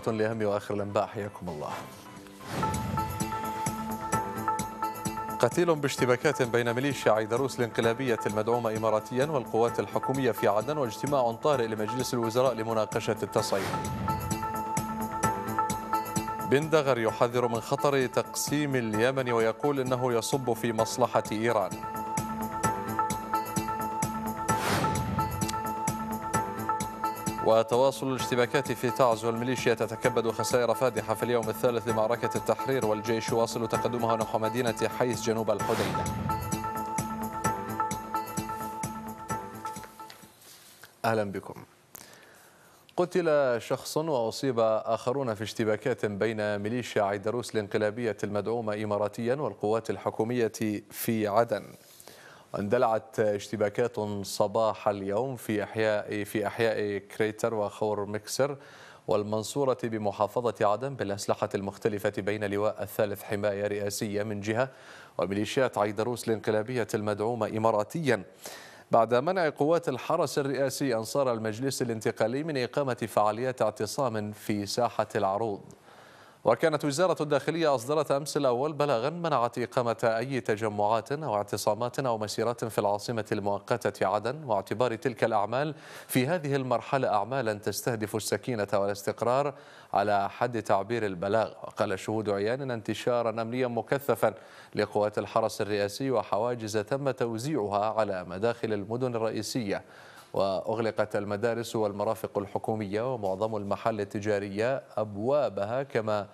فقرة لأهم وآخر الأنباء حياكم الله قتيل باشتباكات بين ميليشيا عيدروس الانقلابية المدعومة إماراتيا والقوات الحكومية في عدن واجتماع طارئ لمجلس الوزراء لمناقشة التصعيد بندغر يحذر من خطر تقسيم اليمن ويقول إنه يصب في مصلحة إيران وتواصل الاشتباكات في تعز والميليشيا تتكبد خسائر فادحة في اليوم الثالث لمعركة التحرير والجيش يواصل تقدمها نحو مدينة حيس جنوب الحديدة أهلا بكم قتل شخص وأصيب آخرون في اشتباكات بين ميليشيا عيدروس الانقلابية المدعومة إماراتيا والقوات الحكومية في عدن اندلعت اشتباكات صباح اليوم في احياء في احياء كريتر وخور مكسر والمنصورة بمحافظة عدن بالأسلحة المختلفة بين لواء الثالث حماية رئاسية من جهة وميليشيات عيدروس الانقلابية المدعومة إماراتيا بعد منع قوات الحرس الرئاسي أنصار المجلس الانتقالي من إقامة فعاليات اعتصام في ساحة العروض وكانت وزارة الداخلية أصدرت أمس الأول بلغا منعت إقامة أي تجمعات أو اعتصامات أو مسيرات في العاصمة المؤقتة عدن واعتبار تلك الأعمال في هذه المرحلة أعمالا تستهدف السكينة والاستقرار على حد تعبير البلاغ وقال شهود عيان انتشارا أمنيا مكثفا لقوات الحرس الرئاسي وحواجز تم توزيعها على مداخل المدن الرئيسية وأغلقت المدارس والمرافق الحكومية ومعظم المحال التجارية أبوابها كما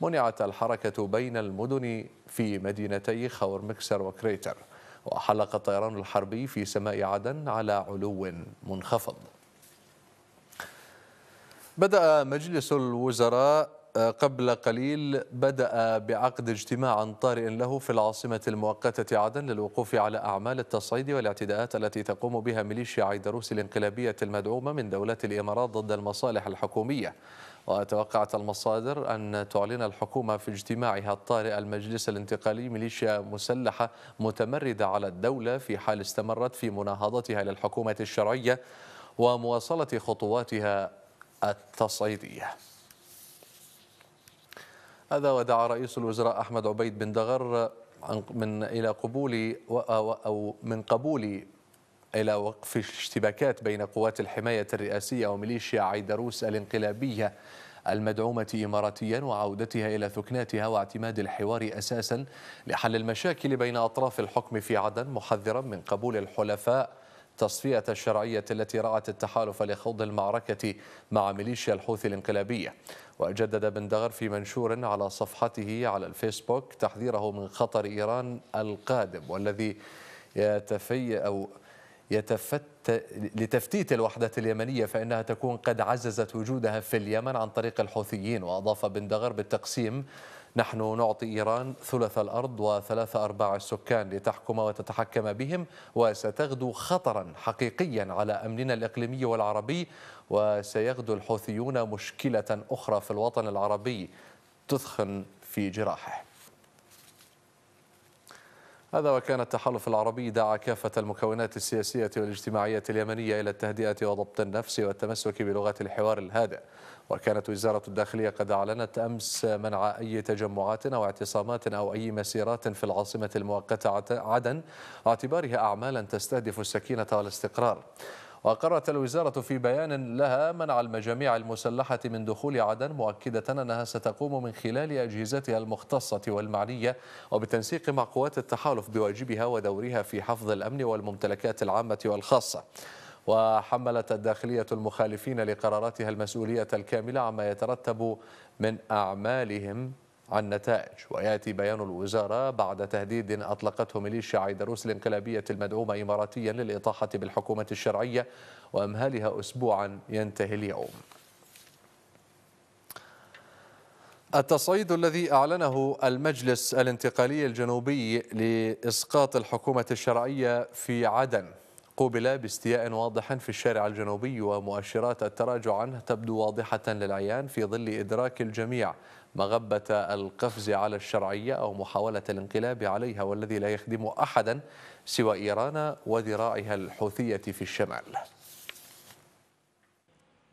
منعت الحركة بين المدن في مدينتي خور مكسر وكريتر وحلق الطيران الحربي في سماء عدن على علو منخفض بدأ مجلس الوزراء قبل قليل بدأ بعقد اجتماع طارئ له في العاصمة المؤقتة عدن للوقوف على أعمال التصعيد والاعتداءات التي تقوم بها ميليشيا عيدروس الانقلابية المدعومة من دولة الإمارات ضد المصالح الحكومية وتوقعت المصادر أن تعلن الحكومة في اجتماعها الطارئ المجلس الانتقالي ميليشيا مسلحة متمردة على الدولة في حال استمرت في مناهضتها للحكومة الشرعية ومواصلة خطواتها التصعيدية هذا ودعا رئيس الوزراء أحمد عبيد بن دغر من إلى قبول أو من قبول إلى وقف الاشتباكات بين قوات الحماية الرئاسية وميليشيا عيدروس الانقلابية المدعومة إماراتيا وعودتها إلى ثكناتها واعتماد الحوار أساسا لحل المشاكل بين أطراف الحكم في عدن محذرا من قبول الحلفاء تصفية الشرعية التي رأت التحالف لخوض المعركة مع ميليشيا الحوثي الانقلابية وجدد بن دغر في منشور على صفحته على الفيسبوك تحذيره من خطر إيران القادم والذي يتفي أو يتفت لتفتيت الوحدة اليمنية فإنها تكون قد عززت وجودها في اليمن عن طريق الحوثيين وأضاف بن دغر بالتقسيم نحن نعطي إيران ثلث الأرض وثلاث أرباع السكان لتحكم وتتحكم بهم وستغدو خطرا حقيقيا على أمننا الإقليمي والعربي وسيغدو الحوثيون مشكلة أخرى في الوطن العربي تثخن في جراحه هذا وكان التحالف العربي دعا كافة المكونات السياسية والاجتماعية اليمنية إلى التهدئة وضبط النفس والتمسك بلغة الحوار الهادئ وكانت وزارة الداخلية قد أعلنت أمس منع أي تجمعات أو اعتصامات أو أي مسيرات في العاصمة المؤقتة عدن اعتبارها أعمالا تستهدف السكينة والاستقرار وقررت الوزارة في بيان لها منع المجاميع المسلحة من دخول عدن مؤكدة أنها ستقوم من خلال أجهزتها المختصة والمعنية وبتنسيق مع قوات التحالف بواجبها ودورها في حفظ الأمن والممتلكات العامة والخاصة وحملت الداخلية المخالفين لقراراتها المسؤولية الكاملة عما يترتب من أعمالهم عن نتائج ويأتي بيان الوزارة بعد تهديد أطلقته ميليشيا عيدروس الانقلابية المدعومة إماراتيا للإطاحة بالحكومة الشرعية وإمهالها أسبوعا ينتهي اليوم التصعيد الذي أعلنه المجلس الانتقالي الجنوبي لإسقاط الحكومة الشرعية في عدن قوبل باستياء واضح في الشارع الجنوبي ومؤشرات التراجع عنه تبدو واضحة للعيان في ظل إدراك الجميع مغبة القفز على الشرعية أو محاولة الانقلاب عليها والذي لا يخدم أحدا سوى إيران وذراعها الحوثية في الشمال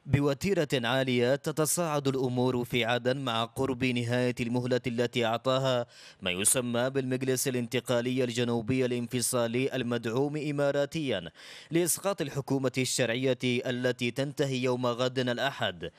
بوتيرة عالية تتصاعد الأمور في عدن مع قرب نهاية المهلة التي أعطاها ما يسمى بالمجلس الانتقالي الجنوبي الانفصالي المدعوم إماراتيا لإسقاط الحكومة الشرعية التي تنتهي يوم غد الأحد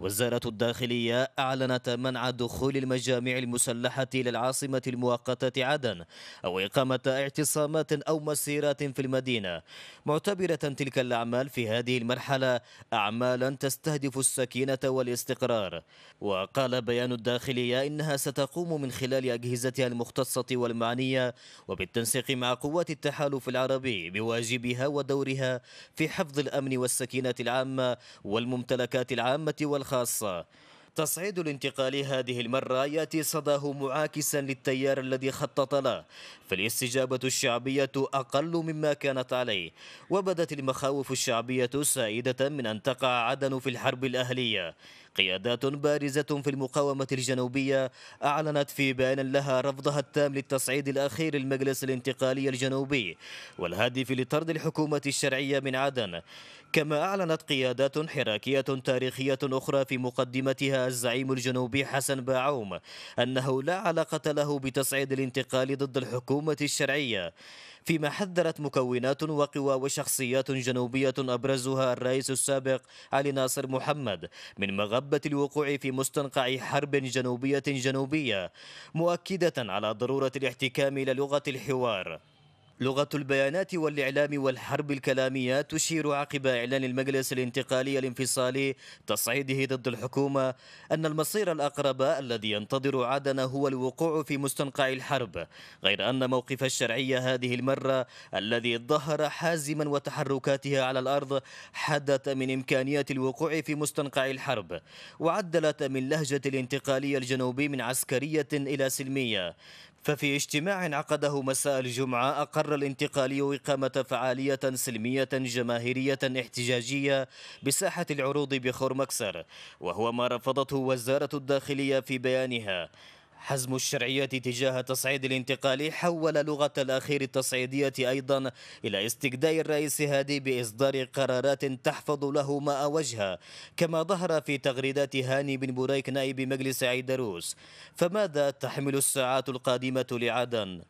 وزارة الداخلية أعلنت منع دخول المجامع المسلحة إلى العاصمة المؤقتة عدن أو إقامة اعتصامات أو مسيرات في المدينة معتبرة تلك الأعمال في هذه المرحلة أعمالا تستهدف السكينة والاستقرار وقال بيان الداخلية إنها ستقوم من خلال أجهزتها المختصة والمعنية وبالتنسيق مع قوات التحالف العربي بواجبها ودورها في حفظ الأمن والسكينة العامة والممتلكات العامة والخ الخاصة تصعيد الانتقال هذه المرة يأتي صداه معاكسا للتيار الذي خطط له فالاستجابة الشعبية أقل مما كانت عليه وبدت المخاوف الشعبية سائدة من أن تقع عدن في الحرب الأهلية قيادات بارزة في المقاومة الجنوبية أعلنت في بيان لها رفضها التام للتصعيد الأخير للمجلس الانتقالي الجنوبي والهادف لطرد الحكومة الشرعية من عدن كما أعلنت قيادات حراكية تاريخية أخرى في مقدمتها الزعيم الجنوبي حسن باعوم أنه لا علاقة له بتصعيد الانتقال ضد الحكومة الشرعية فيما حذرت مكونات وقوى وشخصيات جنوبية أبرزها الرئيس السابق علي ناصر محمد من مغبة الوقوع في مستنقع حرب جنوبية جنوبية مؤكدة على ضرورة الاحتكام إلى لغة الحوار لغة البيانات والإعلام والحرب الكلامية تشير عقب إعلان المجلس الانتقالي الانفصالي تصعيده ضد الحكومة أن المصير الأقرب الذي ينتظر عدن هو الوقوع في مستنقع الحرب غير أن موقف الشرعية هذه المرة الذي ظهر حازما وتحركاتها على الأرض حدت من إمكانية الوقوع في مستنقع الحرب وعدلت من لهجة الانتقالي الجنوبي من عسكرية إلى سلمية ففي اجتماع عقده مساء الجمعة أقر الانتقالي إقامة فعالية سلمية جماهيرية احتجاجية بساحة العروض بخور مكسر وهو ما رفضته وزارة الداخلية في بيانها حزم الشرعية تجاه التصعيد الانتقالي حول لغة الأخير التصعيدية أيضا إلى استجداء الرئيس هادي بإصدار قرارات تحفظ له ماء وجهه كما ظهر في تغريدات هاني بن بريك نائب مجلس عيدروس فماذا تحمل الساعات القادمة لعدن؟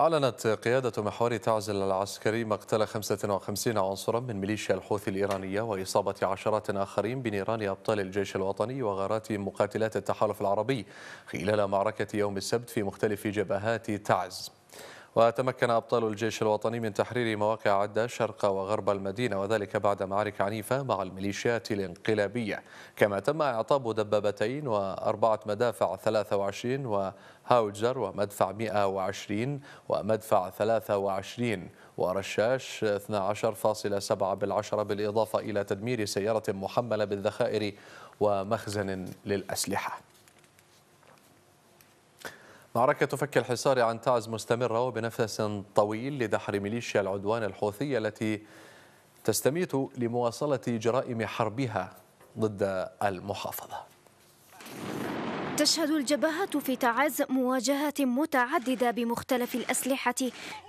أعلنت قيادة محور تعزل العسكري مقتل 55 عنصرا من ميليشيا الحوثي الإيرانية وإصابة عشرات آخرين بنيران أبطال الجيش الوطني وغارات مقاتلات التحالف العربي خلال معركة يوم السبت في مختلف جبهات تعز وتمكن أبطال الجيش الوطني من تحرير مواقع عدة شرق وغرب المدينة وذلك بعد معارك عنيفة مع الميليشيات الانقلابية كما تم إعطاب دبابتين وأربعة مدافع 23 وهاوجر ومدفع 120 ومدفع 23 ورشاش 12.7 بالعشرة بالإضافة إلى تدمير سيارة محملة بالذخائر ومخزن للأسلحة معركة فك الحصار عن تعز مستمرة وبنفس طويل لدحر ميليشيا العدوان الحوثية التي تستميت لمواصلة جرائم حربها ضد المحافظة تشهد الجبهات في تعز مواجهات متعددة بمختلف الأسلحة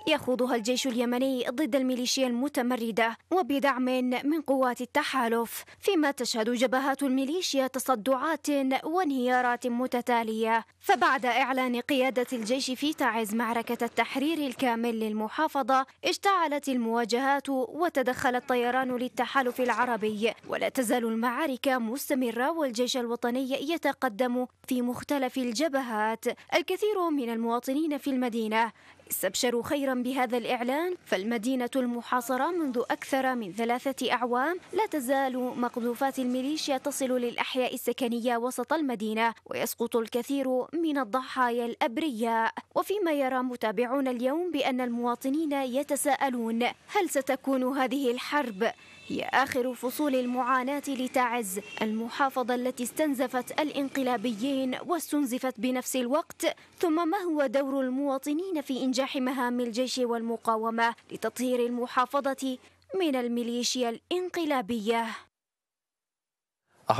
يخوضها الجيش اليمني ضد الميليشيا المتمردة وبدعم من قوات التحالف فيما تشهد جبهات الميليشيا تصدعات وانهيارات متتالية فبعد إعلان قيادة الجيش في تعز معركة التحرير الكامل للمحافظة اشتعلت المواجهات وتدخل الطيران للتحالف العربي ولا تزال المعارك مستمرة والجيش الوطني يتقدم في مختلف الجبهات الكثير من المواطنين في المدينة استبشروا خيرا بهذا الإعلان فالمدينة المحاصرة منذ أكثر من ثلاثة أعوام لا تزال مقذوفات الميليشيا تصل للأحياء السكنية وسط المدينة ويسقط الكثير من الضحايا الأبرياء وفيما يرى متابعون اليوم بأن المواطنين يتساءلون هل ستكون هذه الحرب هي آخر فصول المعاناة لتعز المحافظة التي استنزفت الانقلابيين واستنزفت بنفس الوقت ثم ما هو دور المواطنين في إنجاح مهام الجيش والمقاومة لتطهير المحافظة من الميليشيا الانقلابية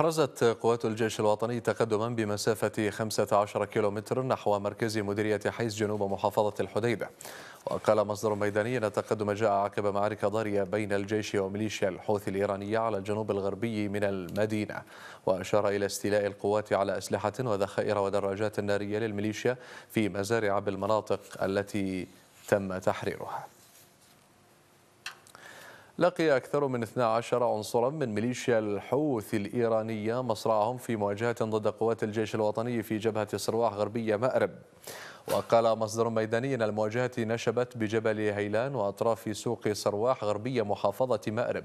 أحرزت قوات الجيش الوطني تقدما بمسافة 15 كيلومتر نحو مركز مديرية حيز جنوب محافظة الحديبة وقال مصدر ميداني أن التقدم جاء عقب معركة ضارية بين الجيش وميليشيا الحوثي الإيرانية على الجنوب الغربي من المدينة وأشار إلى استيلاء القوات على أسلحة وذخائر ودراجات نارية للميليشيا في مزارع بالمناطق التي تم تحريرها لقي أكثر من 12 عنصرا من ميليشيا الحوثي الإيرانية مصرعهم في مواجهة ضد قوات الجيش الوطني في جبهة صرواح غربية مأرب وقال مصدر ميداني أن المواجهة نشبت بجبل هيلان وأطراف سوق صرواح غربية محافظة مأرب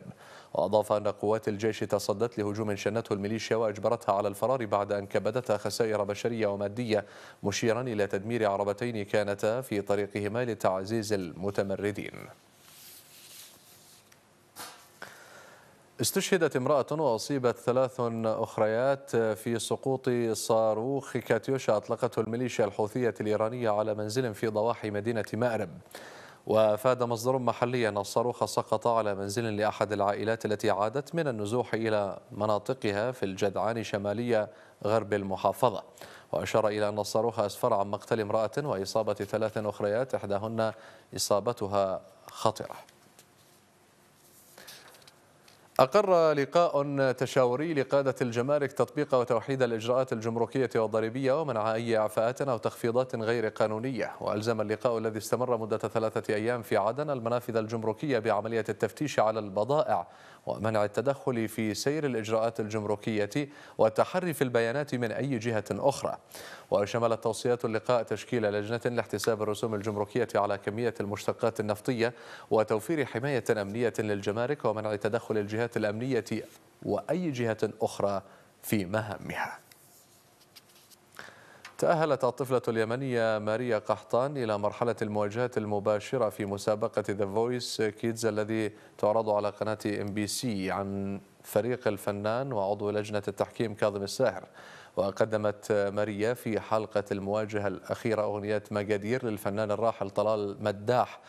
وأضاف أن قوات الجيش تصدت لهجوم شنته الميليشيا وأجبرتها على الفرار بعد أن كبدتها خسائر بشرية ومادية مشيرا إلى تدمير عربتين كانتا في طريقهما لتعزيز المتمردين استشهدت امرأة وأصيبت ثلاث أخريات في سقوط صاروخ كاتيوشا أطلقته الميليشيا الحوثية الإيرانية على منزل في ضواحي مدينة مأرب وأفاد مصدر محلي أن الصاروخ سقط على منزل لأحد العائلات التي عادت من النزوح إلى مناطقها في الجدعان شمالية غرب المحافظة وأشار إلى أن الصاروخ أسفر عن مقتل امرأة وإصابة ثلاث أخريات إحداهن إصابتها خطرة أقر لقاء تشاوري لقادة الجمارك تطبيق وتوحيد الإجراءات الجمركية والضريبية ومنع أي إعفاءات أو تخفيضات غير قانونية وألزم اللقاء الذي استمر مدة ثلاثة أيام في عدن المنافذ الجمركية بعملية التفتيش على البضائع ومنع التدخل في سير الإجراءات الجمركية والتحري في البيانات من أي جهة أخرى وشملت توصيات اللقاء تشكيل لجنة لاحتساب الرسوم الجمركية على كمية المشتقات النفطية وتوفير حماية أمنية للجمارك ومنع تدخل الجهات الأمنية وأي جهة أخرى في مهامها تأهلت الطفلة اليمنية ماريا قحطان إلى مرحلة المواجهة المباشرة في مسابقة ذا فويس كيدز الذي تعرض على قناة ام بي سي عن فريق الفنان وعضو لجنة التحكيم كاظم الساهر وقدمت ماريا في حلقة المواجهة الأخيرة أغنية مجادير للفنان الراحل طلال مداح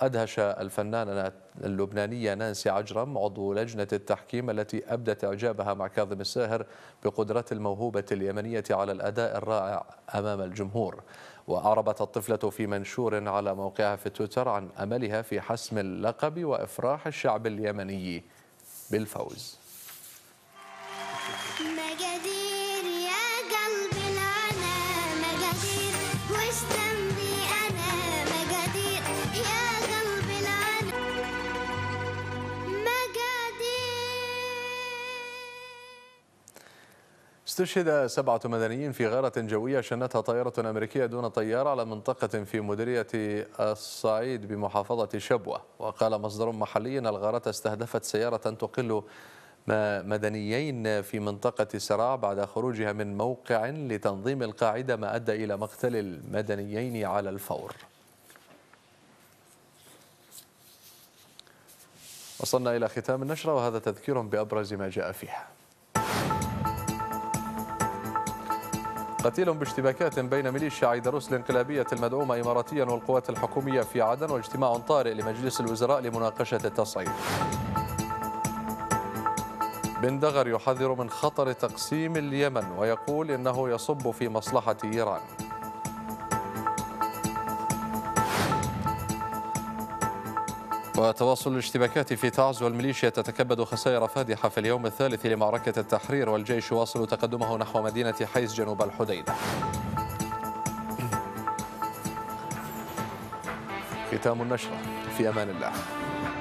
أدهش الفنانة اللبنانية نانسي عجرم عضو لجنة التحكيم التي أبدت إعجابها مع كاظم الساهر بقدرة الموهوبة اليمنية على الأداء الرائع أمام الجمهور وأعربت الطفلة في منشور على موقعها في تويتر عن أملها في حسم اللقب وإفراح الشعب اليمني بالفوز استشهد سبعة مدنيين في غارة جوية شنتها طائرة أمريكية دون طيار على منطقة في مديرية الصعيد بمحافظة شبوة وقال مصدر محلي أن الغارة استهدفت سيارة تقل مدنيين في منطقة سراع بعد خروجها من موقع لتنظيم القاعدة ما أدى إلى مقتل المدنيين على الفور وصلنا إلى ختام النشرة وهذا تذكير بأبرز ما جاء فيها قتيل باشتباكات بين ميليشيا عيدروس الانقلابية المدعومة إماراتيا والقوات الحكومية في عدن واجتماع طارئ لمجلس الوزراء لمناقشة التصعيد بن دغر يحذر من خطر تقسيم اليمن ويقول إنه يصب في مصلحة إيران وتواصل الاشتباكات في تعز والميليشيا تتكبد خسائر فادحة في اليوم الثالث لمعركة التحرير والجيش واصل تقدمه نحو مدينة حيز جنوب الحديدة ختام النشرة في أمان الله